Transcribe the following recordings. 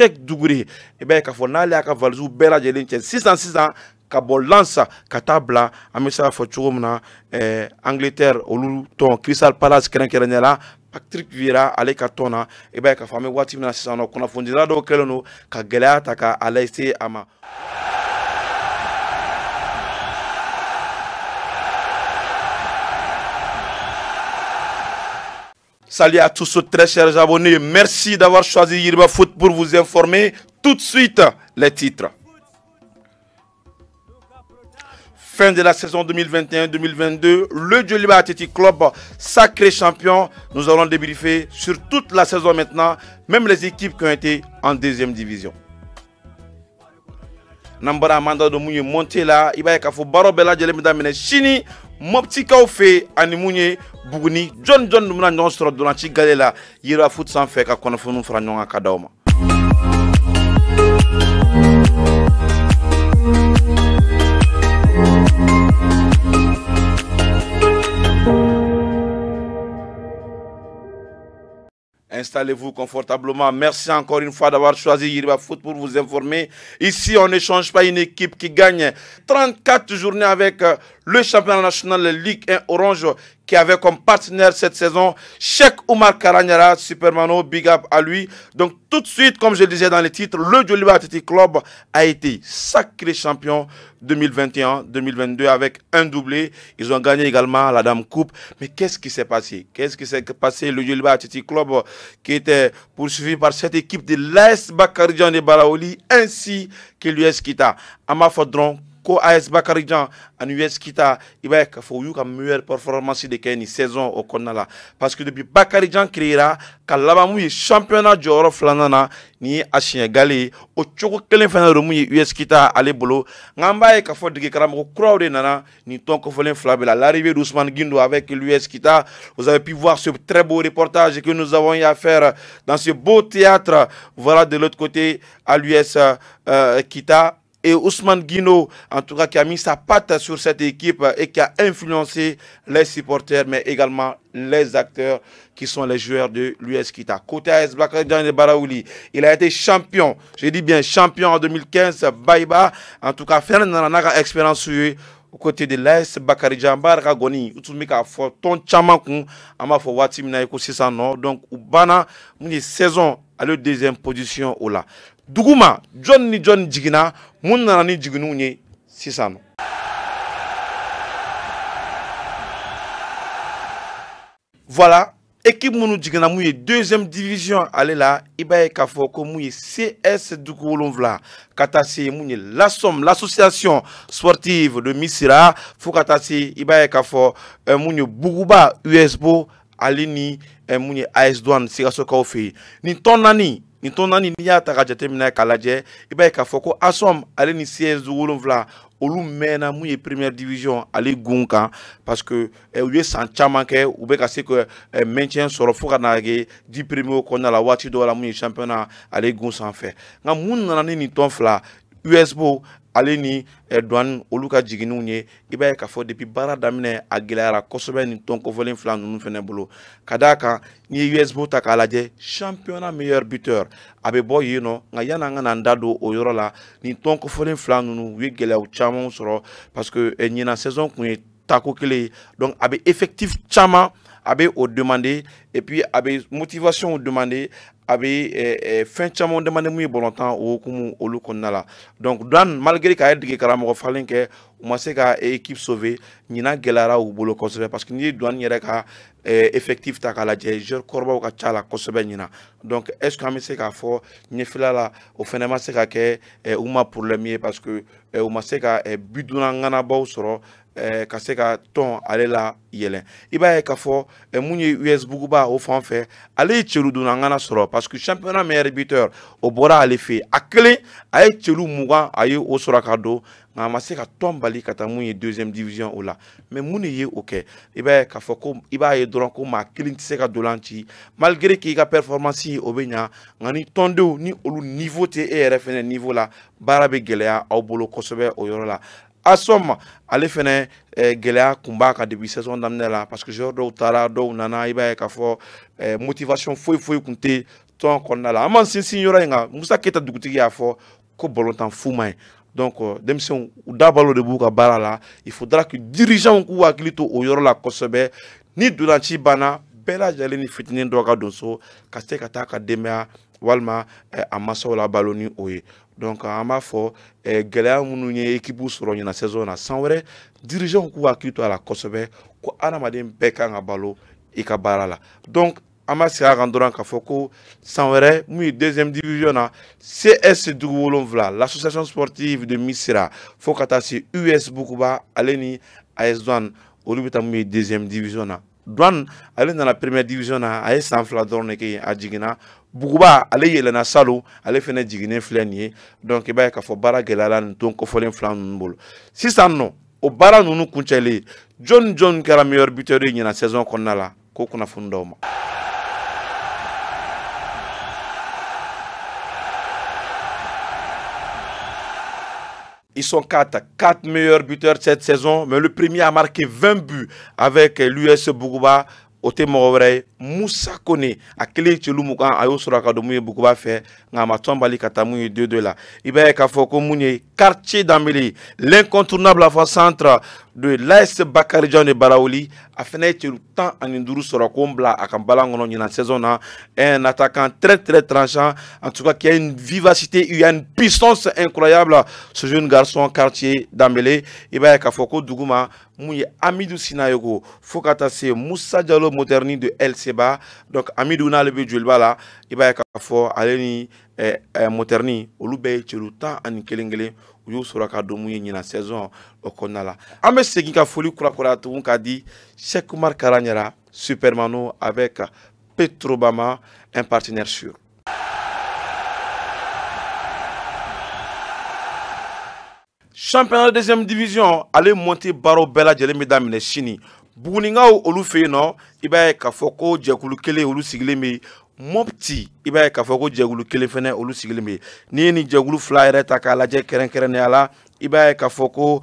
Cheikh Dugure i b'a ye k'a fɔ n'ale y'a ka valise bɛɛ lajɛlen cɛ sisan sisan ka bɔ lansa ka taa bila an bɛ se k'a fɔ cogo min na ɛɛ eh, angleterre olu tɔn crystal palace kɛrɛnkɛrɛnnenya la patrick viera ale ka tɔn na i eh b'a ye k'a fɔ an bɛ waati min na sisan nɔ kunnafonidila dɔw kɛlen don ka gɛlɛya ta k'a lase a ma. Salut à tous très chers abonnés. Merci d'avoir choisi Yirba Foot pour vous informer tout de suite les titres. Fin de la saison 2021-2022, le Yerba Athletic Club, sacré champion. Nous allons débriefer sur toute la saison maintenant, même les équipes qui ont été en deuxième division. n'an bɔra manda dɔ mun ye monte la i b'a ye k'a fɔ baara bɛɛ lajɛlen bɛ daminɛ sini mɔptikaw fɛ ani mun ye buguni jɔni jɔni dun bɛna ɲɔgɔn sɔrɔ dolanci gale la yiriwa fut sanfɛ ka kɔnɔfoniw fara ɲɔgɔn kan ka d'aw ma Installez-vous confortablement. Merci encore une fois d'avoir choisi Yiriba Foot pour vous informer. Ici, on n'échange pas une équipe qui gagne 34 journées avec euh, le championnat national Ligue 1 Orange qui avait comme partenaire cette saison Cheikh Omar Karanyara, Supermano, big up à lui. Donc tout de suite, comme je le disais dans les titres, le Joliba Athletic Club a été sacré champion 2021-2022 avec un doublé. Ils ont gagné également la Dame Coupe. Mais qu'est-ce qui s'est passé Qu'est-ce qui s'est passé Le Joliba Athletic Club qui était poursuivi par cette équipe de l'AS Bakarijan de Balaoli ainsi que l'US Kita. Amafodron ko AS Bakarijan ani US Kita ibek b'a y'u ka meilleure performance de kɛ saison au konala parce que depuis Bakarijan créera ka laban championnat joro filanan na ni ye a siɲɛgali ye o cogo kelen fana de US Kita ale bolo nka an k'a fɔ dege karamɔgɔ kuraw de nana nin tɔn l'arrivée d'Ousmane Guindo avec l'US Kita vous avez pu voir ce très beau reportage que nous avons eu à faire dans ce beau théâtre voilà de l'autre côté à l'US euh, Kita et Ousmane Guino, en tout cas, qui a mis sa patte sur cette équipe et qui a influencé les supporters, mais également les acteurs qui sont les joueurs de l'US Kita. Côté AS Black de Baraouli, il a été champion, je dis bien champion en 2015, Baïba, en tout cas, Fernand a expérience au côté de l'AS Bakari Jambar Ragoni, fait Forton Chamakoun, Ama timina Minaiko 600 Donc, Ubana, une saison à la deuxième position. Ola. Dugouman, djoun ni djoun njigina, moun nanani njiginou mwenye sisam. Vwala, ekip moun njigina mwenye dezem divijyon ale la, i baye kafo kon mwenye CS dukou loun vla. Katase mwenye la som, l'associasyon sportiv de misi la, fokatase i baye kafo euh, mwenye bougouba USBO, ale ni euh, mwenye AS Duan sigaso ka oufe. Ni ton nani? nin tɔn naani n'i y'a ta e e ka jateminɛ k'a lajɛ i b'a ye k'a fɔ ko asom ale ni cs wolonfila olu mɛnna mun ye première division ale gun kan parce que eh, u ye san caman kɛ u bɛ ka se ka eh, maintien sɔrɔ fo ka na kɛ di premier kɔnɔna la waati dɔw la mun ye championnat ale gun sanfɛ nka mun nana ni nin tɔn fila usbo ale ni douane olu ka jiginniw ye i b'a ye k'a fɔ depuis baara daminɛ a gɛlɛyara kosɛbɛ nin tɔn kofɔlen fila ninnu fɛnɛ bolo ka d'a kan n'i ye usbo ta k'a lajɛ championnat meilleur buteur a bɛ bɔ yen nɔ nka yanni an ka na n da don o yɔrɔ la nin tɔn kofɔlen fila ninnu u ye gɛlɛyaw camanw sɔrɔ parce que eh, ɲinan saison kun ye tako kelen ye donc a bɛ effectif caman abe au demander et puis abe motivation au demander avait eh, eh, fin de chamon demander mouye bon longtemps au kumu au donc dans malgré qu'à que caramo falin que moi c'est qu'à équipe sauvée nina galera au ou boulot conservé parce que ni douane n'y aurait eh, effectif takala kala je corba ou kacha la conservé ni donc est-ce qu'à me c'est qu'à fort ni là là au finalement de ma c'est qu'à que ou ma pour le mieux parce que ou ma c'est qu'à but d'un an à bosser eh, ka se ka tɔn ale la yɛlɛ i b'a ye k'a fɔ eh, mun ye us buguba o fan fɛ ale ye celu donna parce que championnat meilleur buteur o bɔra ale fɛ a kelen a ye celu mugan a ye o sɔrɔ ka don nka a ma deuxième division o la mais mun de ye o kɛ i b'a ye k'a fɔ ko i b'a ye dɔrɔn malgré k'i ka performance o bɛ ɲa ni tɔndenw ni olu niveau tɛ e niveau la baara bɛ gɛlɛya aw bolo kosɛbɛ o la asom ale fɛnɛ eh, gɛlɛya kun b'a kan depuis saison daminɛ la parce que joueur dɔw taara dɔw nana i b'a ye k'a fɔ eh, motivation foyi foyi kun tɛ tɔn kɔnɔna la an b'an sinsin yɔrɔ in kan musa keta dugutigi y'a fɔ ko balontan fu man ɲi donc euh, denmisɛnw u dabalo de b'u ka baara la il faudra que dirigeantw k'u hakili to o yɔrɔ la kosɛbɛ ni donanci banna bɛɛ lajɛlen ni fitinin dɔ ka don so ka se ka taa ka denbaya walima eh, a masaw labalo ni o ye donc an b'a fɔ eh, gɛlɛya minnu ye ekipu sɔrɔ ɲina saison na san wɛrɛ dirigeantw k'u hakili to a la kosɛbɛ ko adamaden bɛɛ kan e ka balo i ka baara la donc an b'a sigi a kan dɔrɔn k'a fɔ ko san wɛrɛ mun ye deuxième division na cs dugu wolonfila l'association sportive de misira fo ka taa se us bukuba ale ni as douane olu bɛ taa mun ye deuxième division na dwan ale nana première division na a ye san fila dɔrɔn de kɛ yen a jiginna buguba ale yɛlɛnna salon ale fɛnɛ jiginnen filɛ nin ye donc i b'a ye k'a fɔ baara gɛlɛyara nin ton kɔfɔlen fila ninnu bolo sisan nɔ o baara ninnu kuncɛlen jɔn jɔn kɛra meilleur buteur ye ɲina saison kɔnɔna la k'o kunnafoni d'aw ma. Ils sont quatre, quatre meilleurs buteurs cette saison, mais le premier a marqué 20 buts avec l'US Bougouba, au Orey, Moussa Kone, Akele Chelumuka, ah, à Soraka de Mouye Bougouba fait, Ngamatombali Katamouye 2-2 là. Ibe Kafoko Mouye, quartier d'Amélie, l'incontournable avant-centre de l'AS Bakarijan de Baraoli a fait le temps a saison un attaquant très très tranchant en tout cas qui a une vivacité il y a une puissance incroyable ce jeune garçon quartier Dambélé et bien duguma Amidou Sinayogo Moussa Diallo Moderni de El donc Amidou Nalebe là eh, eh, Moderni u y'u sɔrɔ ka don mun ye ɲina saison o kɔnɔna la an bɛ segin ka foli kurakuraya tugun ka di cheikh umar karaɲara supermano avec petrobama un partenaire sûr championnat deuxième division ale monte baaraw bɛɛ lajɛlen bɛ daminɛ sini buguninkaw olu fɛ yen nɔ i b'a ye k'a fɔ ko jɛkulu kelen olu sigilen bɛ mɔpti i b'a ye k'a fɔ ko jɛkulu kelen fɛnɛ olu sigilen bɛ n'i ye nin jɛkulu fila yɛrɛ ta k'a lajɛ kɛrɛnkɛrɛnnenya la i b'a ye k'a fɔ ko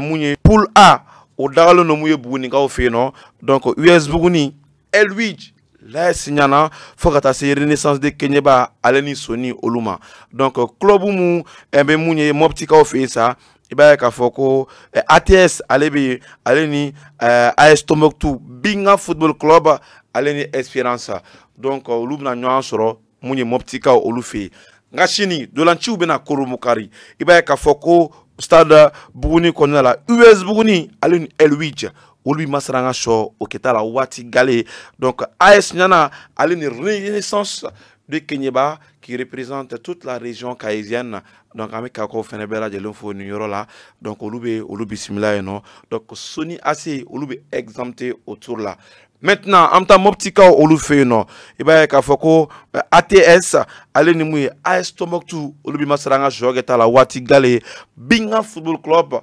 mun ye poule a o dagalen don mun ye bugunikaw fɛ yen nɔ donc us buguni elwij l'AS ɲana fɔɔ ka taa se renaissance de keɲɛba ale ni soni olu ma donc club mun bɛ mun ye mɔptikaw fɛ yen sa i b'a ye k'a fɔ ko eh, ats ale bɛ yen ale ni eh, as tombouctou binga football club ale ni esperance donc euh, olu bɛna ɲɔgɔn sɔrɔ mun ye mɔptikaw olu fɛ yen nka sini dolanciw bɛna koromukari i b'a ye k'a fɔ ko stade buguni kɔnɔna la us buguni ale ni elwij olu bɛ masala an ka sɔ o kɛ t'a la waati gale donc as ɲana ale ni renaissance de kenyeba qui représente toute la région kaïsienne donc avec bɛ de de bɛɛ donc Oloube, olubi Simila et donc soni assez Oloube exempté autour là maintenant en tant que mɔpitikaw olu non yen nɔ ats allez nous mun ye estomac tout olu bɛ à la wati gale binga football club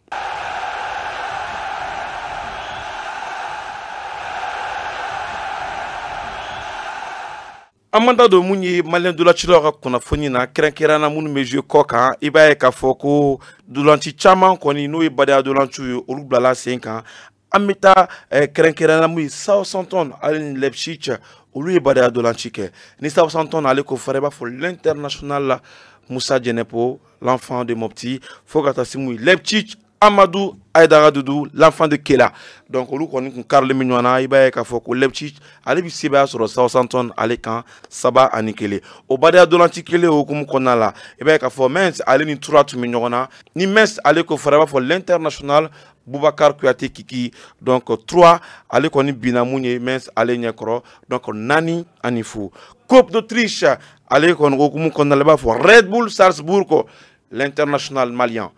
an man da don mun ye maliyɛn dolancilaw ka kunnafoni na kɛrɛnkɛrɛnna minnu bɛ zuye kɔ kan i b'a ye k'a fɔ ko dolanci caman kɔni n'o ye badenya dolanciw ye olu bilala sen kan an bɛ taa kɛrɛnkɛrɛnna mun ye southampton hali ni leipzig olu ye badenya dolanci kɛ ni southampton ale ko fara i b'a fɔ l'international la musa jenepo l'enfant de mopti fo ka taa se mun ye leipzig amadu Aïdara Doudou l'enfant de Kela donc on kɔni tun karilen bɛ ɲɔgɔn na i b'a ye k'a fɔ Southampton ale kan saba ani kelen o badenya ntolanci kelen hokumu kɔnɔna la ni Tura tun bɛ ɲɔgɔn na ni Mainz ale ko fɔra i l'international Boubacar Kouyaté Kiki donc Tura ale kɔni binna mun ye Mainz donc n'ani ani fu Coupe d'Autriche allez, kɔni hokumu kɔnɔna la Red Bull Salzbourg l'international malien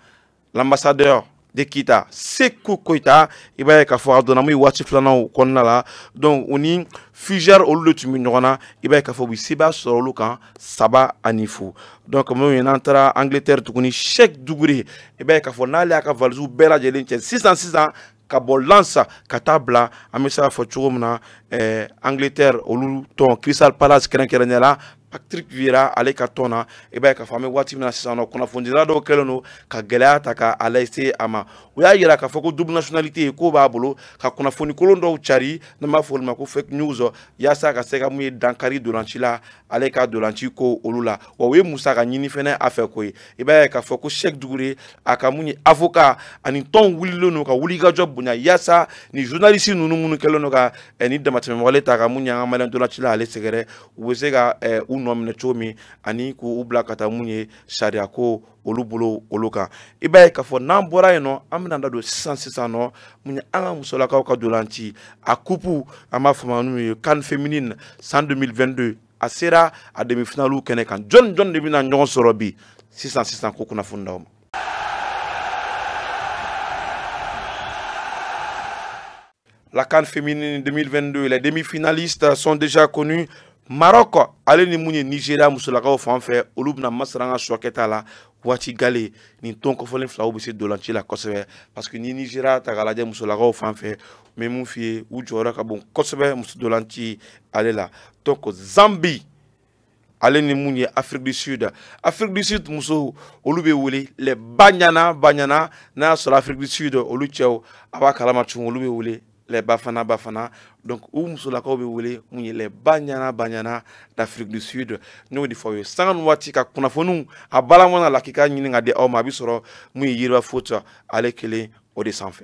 l'ambassadeur de kita seku koita i eh b'a ye k'a fɔ a donna min eh, waati filanan kɔnɔna la donc u ni fugère olu de tun bɛ ɲɔgɔn na i b'a ye k'a fɔ u bɛ sebaaya sɔrɔ olu kan saba ani fu donc min ye n'an taara angleterre tuguni chèque dugure eh i b'a ye k'a fɔ n'ale y'a ka valisiw bɛɛ lajɛlen cɛ sisan sisan ka bɔ lansa ka taa bila an bɛ se k'a fɔ cogo min na ɛɛ angleterre olu tɔn crystal palace kɛrɛnkɛrɛnnenya la patrick viera ale ka tɔn na i b'a ye k'a fɔ an bɛ waati min na sisan nɔ kunnafonidila dɔw kɛlen don ka gɛlɛya ta ka a lase a ma u y'a yira k'a fɔ ko double nationalité k'o b'a bolo ka kunnafoni kolon dɔw cari n'an b'a fɔ olu ma ko fake news yaasa ka se ka mun ye dankari dolanci la ale ka dolanci ko olu la wa u ye musaka ɲini fɛnɛ a fɛ ko ye i b'a ye k'a fɔ ko chek dugure a ka mun ye avocat ani tɔn wulilen don ka wuli ka jɔ bonya yaasa ni journaliste ninnu minnu kɛlen don ka eh, ni damatɛmɛwale ta ka mun ye an ka maliyɛn dolanci la ale sɛgɛrɛ u bɛ se ka eh, u nɔ minɛ cogo ani k'u ubla ka taa mun ye sariya ko olu bolo ye k'a fɔ n'an bɔra yen nɔ an de da sisan sisan ka a kupu kan féminine san 2022 a sera a demi finalou kenekan kan john jɔni de bɛna sorobi sɔrɔ bi sisan sisan La Cannes féminine 2022, les demi-finalistes sont déjà connus. marɔkɔ ale ni mun ye nigeriya musolakaw fan fɛ olu bena masara an ka suwakɛta la waati gale nin ton kɔfɔlen filaw be se dolanci la kosɛbɛ parsek ni nigeriya ta ka lajɛ musolakaw fan fɛ mɛ mun fiye u jɔyɔrɔ ka bon kosɛbɛ muso dolanci ale la donk zambi ale ni mun ye afrique du sud afrique du sud musow olu bɛ e wele lɛ baɲana baɲana n'a y'a sɔrɔ afrique du sud olu cɛw a b'a kalama tun olu bɛ e wele lɛba fana ba fana donc u musolakaw be wele mun ye lɛba ɲana ba ɲana d'afrique du sud n y'o de fɔ aw ye sanga ni waati ka kunnafoniw a balamana la k'i ka ɲini ka di aw ma a be sɔrɔ mun ye yiriba foto ale kelen o de sanfɛ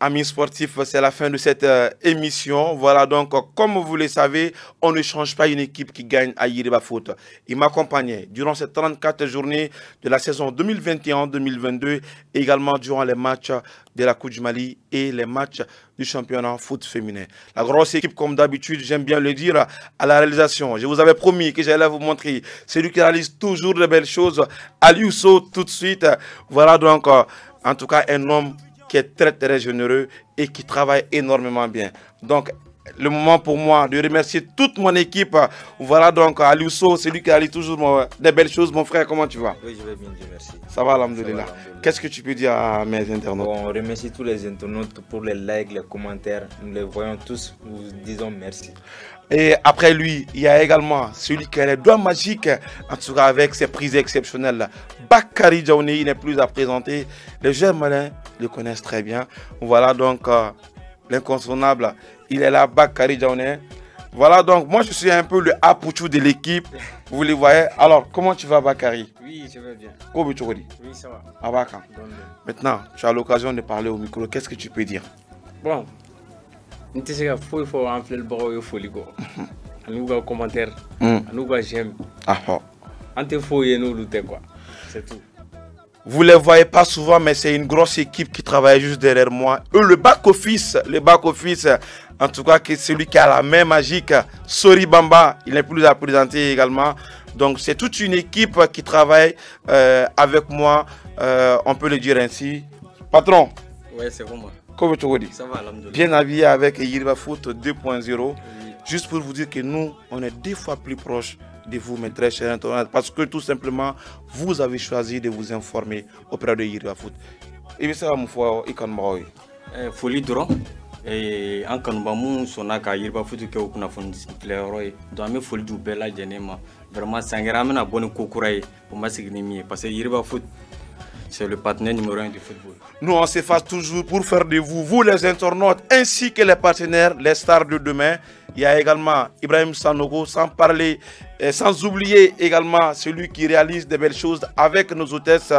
Amis sportifs, c'est la fin de cette euh, émission. Voilà donc, euh, comme vous le savez, on ne change pas une équipe qui gagne à Yiriba Foot. Il m'accompagnait durant ces 34 journées de la saison 2021-2022 également durant les matchs de la Coupe du Mali et les matchs du championnat foot féminin. La grosse équipe, comme d'habitude, j'aime bien le dire, à la réalisation. Je vous avais promis que j'allais vous montrer celui qui réalise toujours de belles choses, Aliusso, tout de suite. Voilà donc, euh, en tout cas, un homme qui est très très généreux et qui travaille énormément bien. Donc le moment pour moi de remercier toute mon équipe. Voilà donc à celui qui a dit toujours des belles choses. Mon frère, comment tu vas Oui, je vais bien, Dieu merci. Ça va, Alhamdoulilah. Qu'est-ce que tu peux dire à mes internautes On remercie tous les internautes pour les likes, les commentaires. Nous les voyons tous. Nous disons merci. Et après lui, il y a également celui qui a les doigts magiques, en tout cas avec ses prises exceptionnelles. Bakari il n'est plus à présenter. Le jeune malin le connaissent très bien. Voilà donc euh, Il est là, Bakari Jaune. Voilà donc, moi je suis un peu le Apuchou de l'équipe. Vous les voyez. Alors, comment tu vas, Bakari Oui, je vais bien. vas Oui, ça va. Ah, bon, Maintenant, tu as l'occasion de parler au micro. Qu'est-ce que tu peux dire Bon. Je sais il faut remplir le bras et folie. Nous nouveau commentaire. Hmm. Nous nouveau j'aime. Ah, oh. On te et nous lutter, quoi. C'est tout. Vous ne les voyez pas souvent, mais c'est une grosse équipe qui travaille juste derrière moi. Eux, le back-office, le back-office, en tout cas, c'est celui qui a la main magique, Sori Bamba, il n'est plus à présenter également. Donc, c'est toute une équipe qui travaille euh, avec moi, euh, on peut le dire ainsi. Patron Oui, c'est moi. Comment tu vas Ça va, Bien habillé avec Yirba Foot 2.0. Juste pour vous dire que nous, on est deux fois plus proches de vous, mes très chers internautes, parce que tout simplement, vous avez choisi de vous informer auprès de Yirba Foot. Et ça, mon frère, il can m'avoir. Eh, Folie d'or. et eh, en mun sɔnna il yiriba futu kɛ o kunnafoni filɛyɔrɔ ye donc an bɛ foli d'u Bella Genema, vraiment c'est un grand bɛna bɔ ni ko kura ma parce que yiriba foot C'est le partenaire numéro un du football. Nous, on s'efface toujours pour faire de vous, vous les internautes, ainsi que les partenaires, les stars de demain, il y a également Ibrahim Sanogo, sans parler, sans oublier également celui qui réalise des belles choses avec nos hôtesses.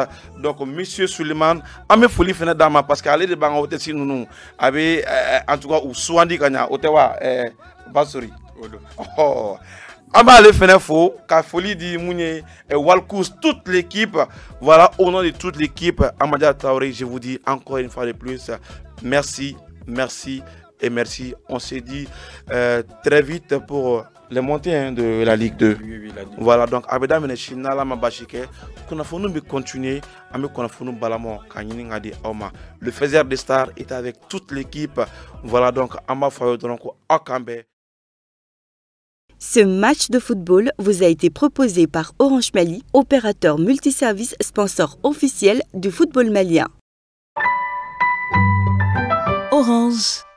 Donc, Monsieur Suleiman, Ame Fouli Dama, parce qu'aller de Banga Hôtesse, nous, nous, euh, en tout cas, ou Souandi Kanya, Otewa, euh, Basuri. Oh. an b'ale fɛnɛ faut ka Folie di mun et Walkous, toute l'équipe voilà au nom de toute l'équipe amadia Taori, je vous dis encore une fois de plus merci merci et merci. On s'est dit euh, très vite pour les montées hein, de la Ligue 2. Voilà, donc Abeda a fait continuer, Ami Balamo, fait Ngadi Oma. Le faiseur des stars est avec toute l'équipe. Voilà donc Ama donc, Akambe. Ce match de football vous a été proposé par Orange Mali, opérateur multiservice sponsor officiel du football malien. Orange.